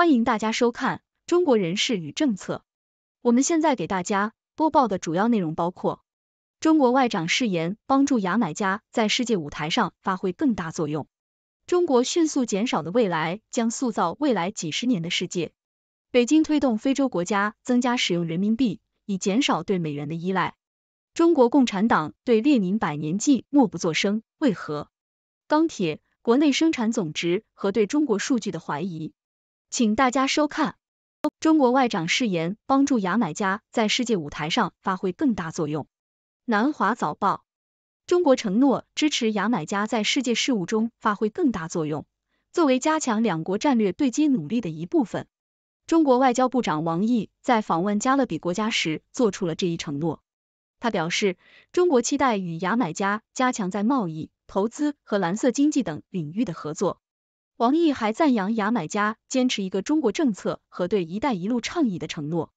欢迎大家收看《中国人事与政策》。我们现在给大家播报的主要内容包括：中国外长誓言帮助牙买加在世界舞台上发挥更大作用；中国迅速减少的未来将塑造未来几十年的世界；北京推动非洲国家增加使用人民币，以减少对美元的依赖；中国共产党对列宁百年祭默不作声，为何？钢铁、国内生产总值和对中国数据的怀疑。请大家收看。中国外长誓言帮助牙买加在世界舞台上发挥更大作用。南华早报：中国承诺支持牙买加在世界事务中发挥更大作用，作为加强两国战略对接努力的一部分。中国外交部长王毅在访问加勒比国家时做出了这一承诺。他表示，中国期待与牙买加加强在贸易、投资和蓝色经济等领域的合作。王毅还赞扬牙买加坚持一个中国政策和对“一带一路”倡议的承诺。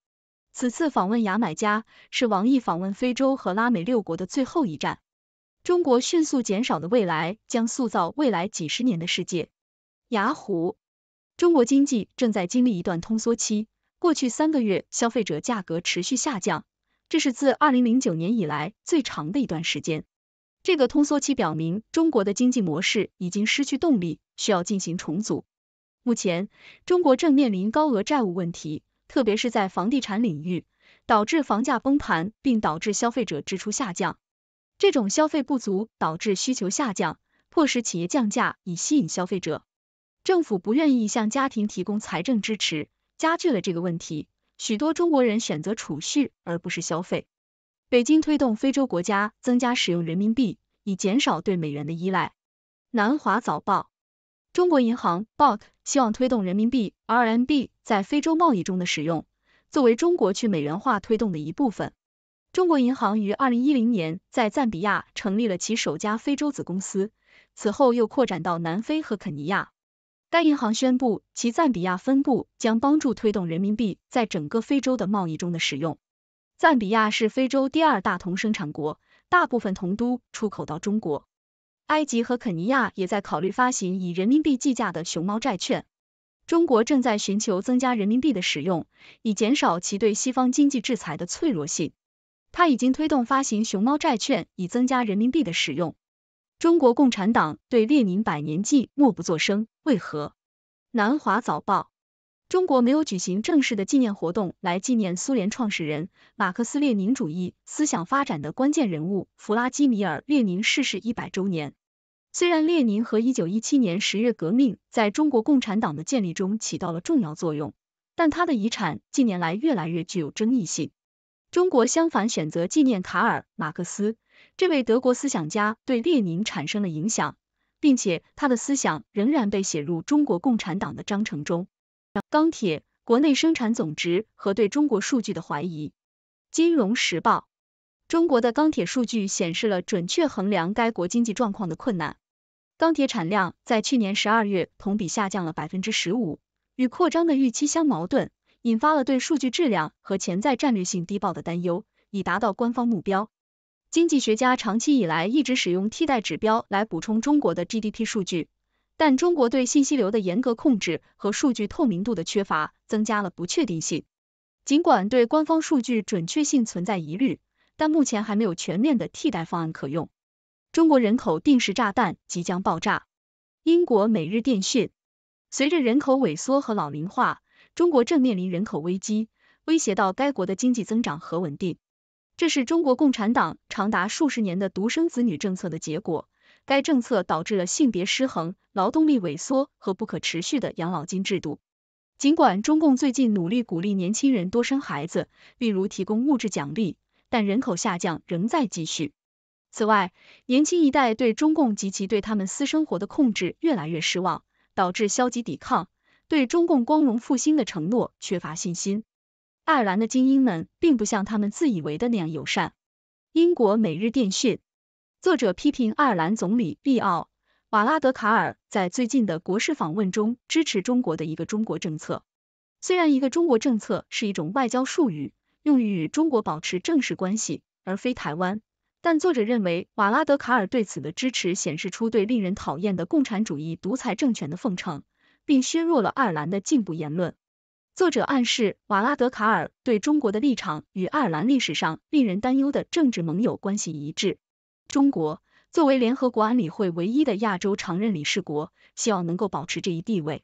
此次访问牙买加是王毅访问非洲和拉美六国的最后一站。中国迅速减少的未来将塑造未来几十年的世界。雅虎，中国经济正在经历一段通缩期，过去三个月消费者价格持续下降，这是自2009年以来最长的一段时间。这个通缩期表明中国的经济模式已经失去动力，需要进行重组。目前，中国正面临高额债务问题，特别是在房地产领域，导致房价崩盘，并导致消费者支出下降。这种消费不足导致需求下降，迫使企业降价以吸引消费者。政府不愿意向家庭提供财政支持，加剧了这个问题。许多中国人选择储蓄而不是消费。北京推动非洲国家增加使用人民币，以减少对美元的依赖。南华早报，中国银行 （Bank） 希望推动人民币 （RMB） 在非洲贸易中的使用，作为中国去美元化推动的一部分。中国银行于二零一零年在赞比亚成立了其首家非洲子公司，此后又扩展到南非和肯尼亚。该银行宣布，其赞比亚分部将帮助推动人民币在整个非洲的贸易中的使用。赞比亚是非洲第二大铜生产国，大部分铜都出口到中国。埃及和肯尼亚也在考虑发行以人民币计价的熊猫债券。中国正在寻求增加人民币的使用，以减少其对西方经济制裁的脆弱性。它已经推动发行熊猫债券，以增加人民币的使用。中国共产党对列宁百年祭默不作声，为何？南华早报。中国没有举行正式的纪念活动来纪念苏联创始人、马克思列宁主义思想发展的关键人物弗拉基米尔列宁逝世一百周年。虽然列宁和一九一七年十月革命在中国共产党的建立中起到了重要作用，但他的遗产近年来越来越具有争议性。中国相反选择纪念卡尔马克思，这位德国思想家对列宁产生了影响，并且他的思想仍然被写入中国共产党的章程中。钢铁，国内生产总值和对中国数据的怀疑。金融时报，中国的钢铁数据显示了准确衡量该国经济状况的困难。钢铁产量在去年十二月同比下降了百分之十五，与扩张的预期相矛盾，引发了对数据质量和潜在战略性低报的担忧，以达到官方目标。经济学家长期以来一直使用替代指标来补充中国的 GDP 数据。但中国对信息流的严格控制和数据透明度的缺乏增加了不确定性。尽管对官方数据准确性存在疑虑，但目前还没有全面的替代方案可用。中国人口定时炸弹即将爆炸。英国每日电讯。随着人口萎缩和老龄化，中国正面临人口危机，威胁到该国的经济增长和稳定。这是中国共产党长达数十年的独生子女政策的结果。该政策导致了性别失衡、劳动力萎缩和不可持续的养老金制度。尽管中共最近努力鼓励年轻人多生孩子，例如提供物质奖励，但人口下降仍在继续。此外，年轻一代对中共及其对他们私生活的控制越来越失望，导致消极抵抗，对中共光荣复兴的承诺缺乏信心。爱尔兰的精英们并不像他们自以为的那样友善。英国每日电讯。作者批评爱尔兰总理利奥·瓦拉德卡尔在最近的国事访问中支持中国的一个中国政策。虽然一个中国政策是一种外交术语，用于与中国保持正式关系而非台湾，但作者认为瓦拉德卡尔对此的支持显示出对令人讨厌的共产主义独裁政权的奉承，并削弱了爱尔兰的进步言论。作者暗示瓦拉德卡尔对中国的立场与爱尔兰历史上令人担忧的政治盟友关系一致。中国作为联合国安理会唯一的亚洲常任理事国，希望能够保持这一地位。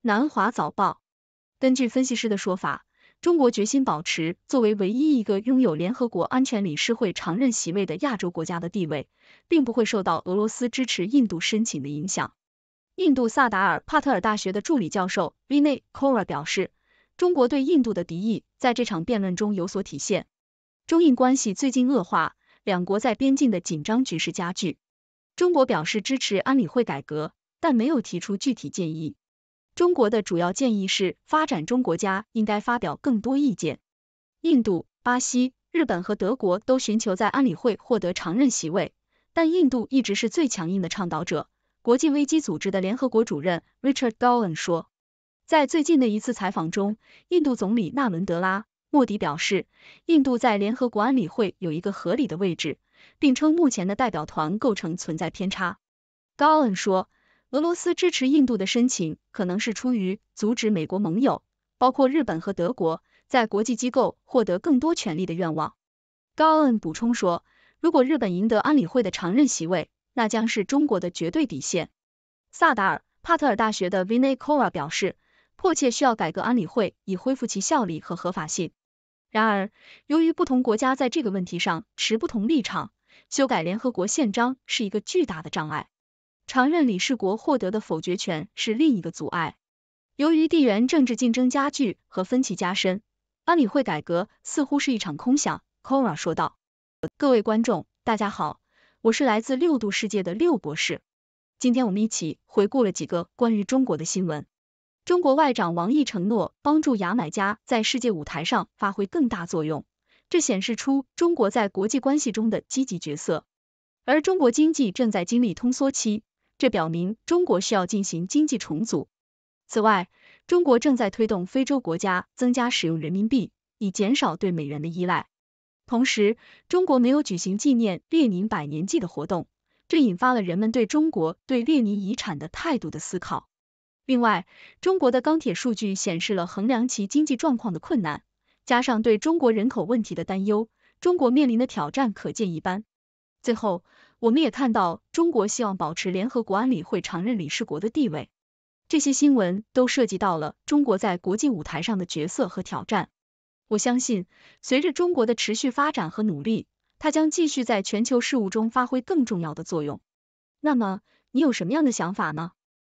南华早报根据分析师的说法，中国决心保持作为唯一一个拥有联合国安全理事会常任席位的亚洲国家的地位，并不会受到俄罗斯支持印度申请的影响。印度萨达尔帕特尔大学的助理教授 Vinay k a r a 表示，中国对印度的敌意在这场辩论中有所体现。中印关系最近恶化。两国在边境的紧张局势加剧。中国表示支持安理会改革，但没有提出具体建议。中国的主要建议是，发展中国家应该发表更多意见。印度、巴西、日本和德国都寻求在安理会获得常任席位，但印度一直是最强硬的倡导者。国际危机组织的联合国主任 Richard Gallon 说，在最近的一次采访中，印度总理纳伦德拉。莫迪表示，印度在联合国安理会有一个合理的位置，并称目前的代表团构成存在偏差。高恩说，俄罗斯支持印度的申请，可能是出于阻止美国盟友，包括日本和德国，在国际机构获得更多权力的愿望。高恩补充说，如果日本赢得安理会的常任席位，那将是中国的绝对底线。萨达尔·帕特尔大学的 Vinay Kora 表示，迫切需要改革安理会，以恢复其效力和合法性。然而，由于不同国家在这个问题上持不同立场，修改联合国宪章是一个巨大的障碍。常任理事国获得的否决权是另一个阻碍。由于地缘政治竞争加剧和分歧加深，安理会改革似乎是一场空想。”Kora 说道。各位观众，大家好，我是来自六度世界的六博士。今天，我们一起回顾了几个关于中国的新闻。中国外长王毅承诺帮助牙买加在世界舞台上发挥更大作用，这显示出中国在国际关系中的积极角色。而中国经济正在经历通缩期，这表明中国需要进行经济重组。此外，中国正在推动非洲国家增加使用人民币，以减少对美元的依赖。同时，中国没有举行纪念列宁百年祭的活动，这引发了人们对中国对列宁遗产的态度的思考。另外，中国的钢铁数据显示了衡量其经济状况的困难，加上对中国人口问题的担忧，中国面临的挑战可见一斑。最后，我们也看到中国希望保持联合国安理会常任理事国的地位。这些新闻都涉及到了中国在国际舞台上的角色和挑战。我相信，随着中国的持续发展和努力，它将继续在全球事务中发挥更重要的作用。那么，你有什么样的想法呢？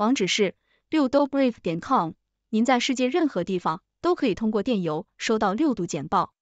网址是六 d o b r a v e c o m 您在世界任何地方都可以通过电邮收到六度简报。